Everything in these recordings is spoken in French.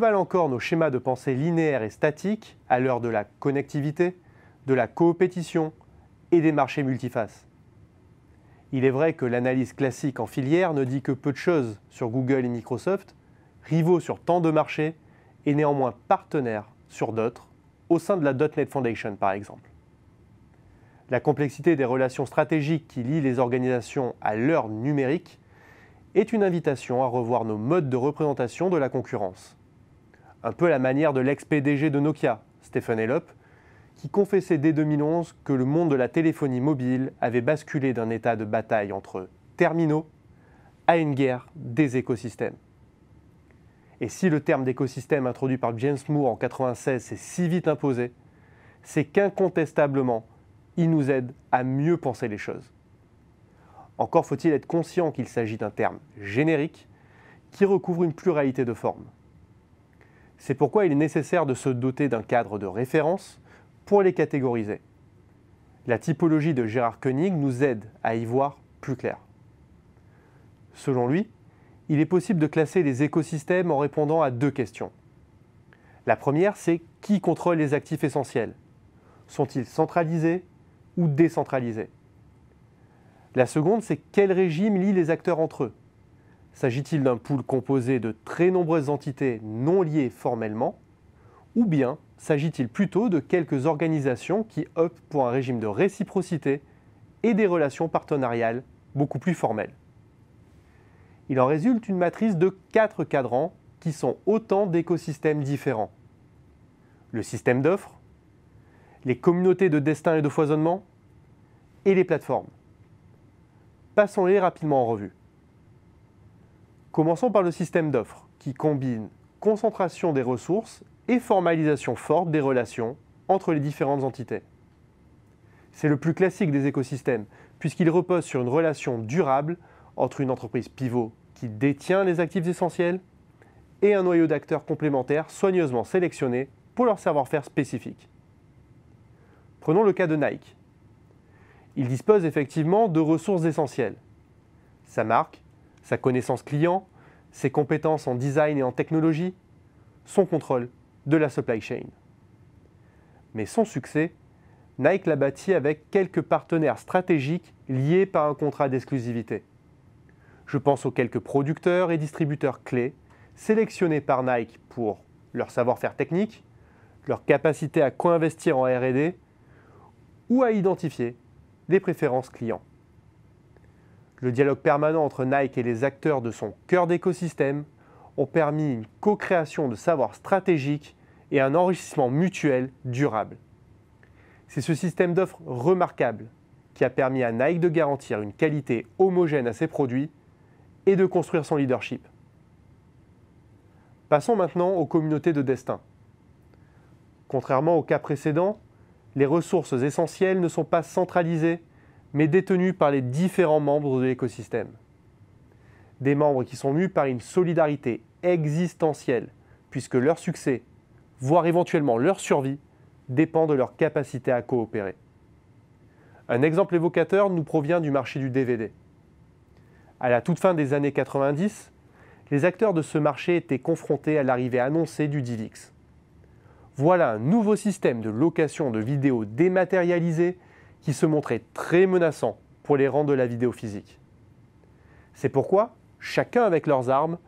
valent encore nos schémas de pensée linéaires et statiques à l'heure de la connectivité, de la coopétition et des marchés multifaces Il est vrai que l'analyse classique en filière ne dit que peu de choses sur Google et Microsoft, rivaux sur tant de marchés et néanmoins partenaires sur d'autres, au sein de la .NET Foundation par exemple. La complexité des relations stratégiques qui lient les organisations à l'heure numérique est une invitation à revoir nos modes de représentation de la concurrence un peu la manière de l'ex-PDG de Nokia, Stephen Elop, qui confessait dès 2011 que le monde de la téléphonie mobile avait basculé d'un état de bataille entre terminaux à une guerre des écosystèmes. Et si le terme d'écosystème introduit par James Moore en 1996 s'est si vite imposé, c'est qu'incontestablement, il nous aide à mieux penser les choses. Encore faut-il être conscient qu'il s'agit d'un terme générique qui recouvre une pluralité de formes. C'est pourquoi il est nécessaire de se doter d'un cadre de référence pour les catégoriser. La typologie de Gérard Koenig nous aide à y voir plus clair. Selon lui, il est possible de classer les écosystèmes en répondant à deux questions. La première, c'est qui contrôle les actifs essentiels Sont-ils centralisés ou décentralisés La seconde, c'est quel régime lie les acteurs entre eux S'agit-il d'un pool composé de très nombreuses entités non liées formellement Ou bien s'agit-il plutôt de quelques organisations qui optent pour un régime de réciprocité et des relations partenariales beaucoup plus formelles Il en résulte une matrice de quatre cadrans qui sont autant d'écosystèmes différents. Le système d'offres, les communautés de destin et de foisonnement, et les plateformes. Passons-les rapidement en revue. Commençons par le système d'offres, qui combine concentration des ressources et formalisation forte des relations entre les différentes entités. C'est le plus classique des écosystèmes, puisqu'il repose sur une relation durable entre une entreprise pivot qui détient les actifs essentiels et un noyau d'acteurs complémentaires soigneusement sélectionnés pour leur savoir-faire spécifique. Prenons le cas de Nike. Il dispose effectivement de ressources essentielles. Sa marque sa connaissance client, ses compétences en design et en technologie, son contrôle de la supply chain. Mais son succès, Nike l'a bâti avec quelques partenaires stratégiques liés par un contrat d'exclusivité. Je pense aux quelques producteurs et distributeurs clés sélectionnés par Nike pour leur savoir-faire technique, leur capacité à co-investir en RD ou à identifier des préférences clients. Le dialogue permanent entre Nike et les acteurs de son cœur d'écosystème ont permis une co-création de savoirs stratégiques et un enrichissement mutuel durable. C'est ce système d'offres remarquable qui a permis à Nike de garantir une qualité homogène à ses produits et de construire son leadership. Passons maintenant aux communautés de destin. Contrairement au cas précédent, les ressources essentielles ne sont pas centralisées mais détenus par les différents membres de l'écosystème. Des membres qui sont mus par une solidarité existentielle, puisque leur succès, voire éventuellement leur survie, dépend de leur capacité à coopérer. Un exemple évocateur nous provient du marché du DVD. À la toute fin des années 90, les acteurs de ce marché étaient confrontés à l'arrivée annoncée du DivX. Voilà un nouveau système de location de vidéos dématérialisées qui se montraient très menaçants pour les rangs de la vidéo physique. C'est pourquoi, chacun avec leurs armes,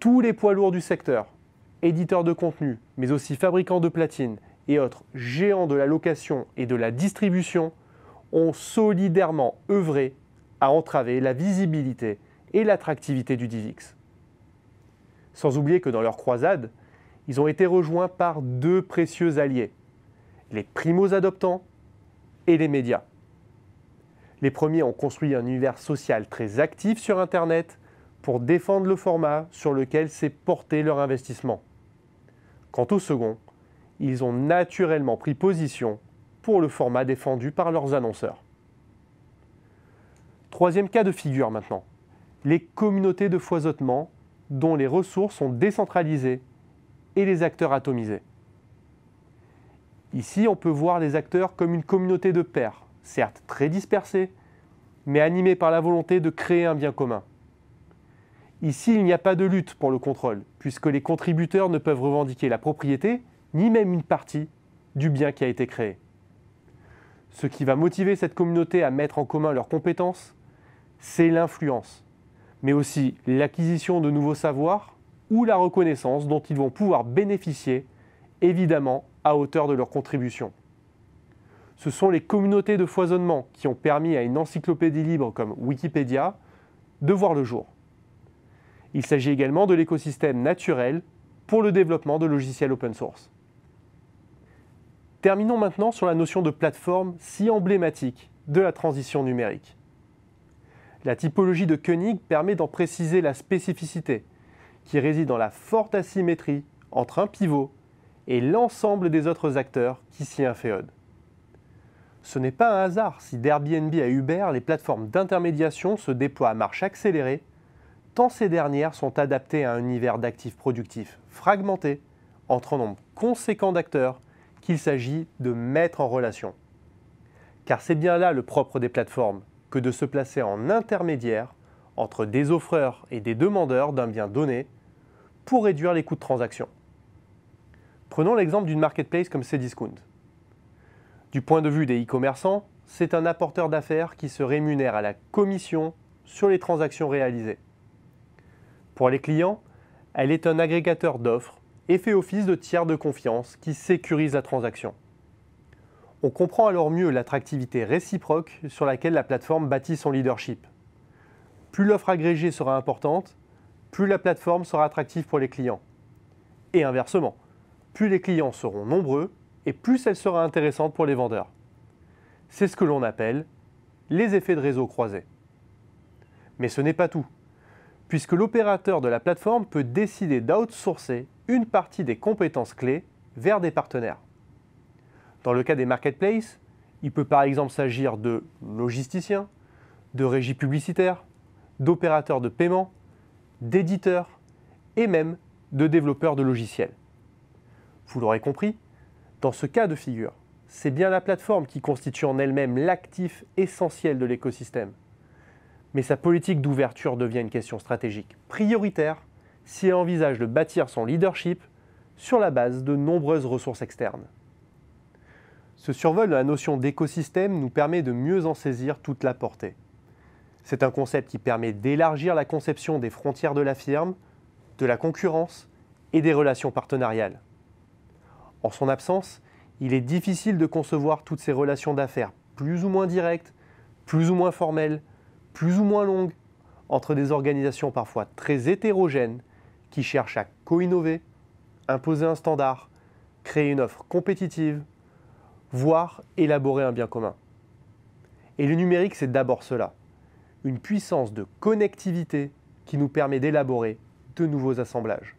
tous les poids lourds du secteur, éditeurs de contenu, mais aussi fabricants de platine et autres géants de la location et de la distribution, ont solidairement œuvré à entraver la visibilité et l'attractivité du DivX. Sans oublier que dans leur croisade, ils ont été rejoints par deux précieux alliés, les primos adoptants et les médias. Les premiers ont construit un univers social très actif sur Internet pour défendre le format sur lequel s'est porté leur investissement. Quant au second, ils ont naturellement pris position pour le format défendu par leurs annonceurs. Troisième cas de figure maintenant, les communautés de foisonnement dont les ressources sont décentralisées et les acteurs atomisés. Ici, on peut voir les acteurs comme une communauté de pairs, certes très dispersée, mais animée par la volonté de créer un bien commun. Ici, il n'y a pas de lutte pour le contrôle, puisque les contributeurs ne peuvent revendiquer la propriété, ni même une partie, du bien qui a été créé. Ce qui va motiver cette communauté à mettre en commun leurs compétences, c'est l'influence, mais aussi l'acquisition de nouveaux savoirs ou la reconnaissance dont ils vont pouvoir bénéficier, évidemment à hauteur de leur contribution. Ce sont les communautés de foisonnement qui ont permis à une encyclopédie libre comme Wikipédia de voir le jour. Il s'agit également de l'écosystème naturel pour le développement de logiciels open source. Terminons maintenant sur la notion de plateforme si emblématique de la transition numérique. La typologie de Koenig permet d'en préciser la spécificité, qui réside dans la forte asymétrie entre un pivot et l'ensemble des autres acteurs qui s'y inféodent. Ce n'est pas un hasard si d'Airbnb à Uber, les plateformes d'intermédiation se déploient à marche accélérée, tant ces dernières sont adaptées à un univers d'actifs productifs fragmentés, entre un nombre conséquent d'acteurs qu'il s'agit de mettre en relation. Car c'est bien là le propre des plateformes, que de se placer en intermédiaire entre des offreurs et des demandeurs d'un bien donné pour réduire les coûts de transaction. Prenons l'exemple d'une marketplace comme Cdiscount. Du point de vue des e-commerçants, c'est un apporteur d'affaires qui se rémunère à la commission sur les transactions réalisées. Pour les clients, elle est un agrégateur d'offres et fait office de tiers de confiance qui sécurise la transaction. On comprend alors mieux l'attractivité réciproque sur laquelle la plateforme bâtit son leadership. Plus l'offre agrégée sera importante, plus la plateforme sera attractive pour les clients. Et inversement plus les clients seront nombreux et plus elle sera intéressante pour les vendeurs. C'est ce que l'on appelle les effets de réseau croisés. Mais ce n'est pas tout, puisque l'opérateur de la plateforme peut décider d'outsourcer une partie des compétences clés vers des partenaires. Dans le cas des marketplaces, il peut par exemple s'agir de logisticiens, de régies publicitaires, d'opérateurs de paiement, d'éditeurs et même de développeurs de logiciels. Vous l'aurez compris, dans ce cas de figure, c'est bien la plateforme qui constitue en elle-même l'actif essentiel de l'écosystème. Mais sa politique d'ouverture devient une question stratégique prioritaire si elle envisage de bâtir son leadership sur la base de nombreuses ressources externes. Ce survol de la notion d'écosystème nous permet de mieux en saisir toute la portée. C'est un concept qui permet d'élargir la conception des frontières de la firme, de la concurrence et des relations partenariales. En son absence, il est difficile de concevoir toutes ces relations d'affaires plus ou moins directes, plus ou moins formelles, plus ou moins longues, entre des organisations parfois très hétérogènes qui cherchent à co-innover, imposer un standard, créer une offre compétitive, voire élaborer un bien commun. Et le numérique, c'est d'abord cela, une puissance de connectivité qui nous permet d'élaborer de nouveaux assemblages.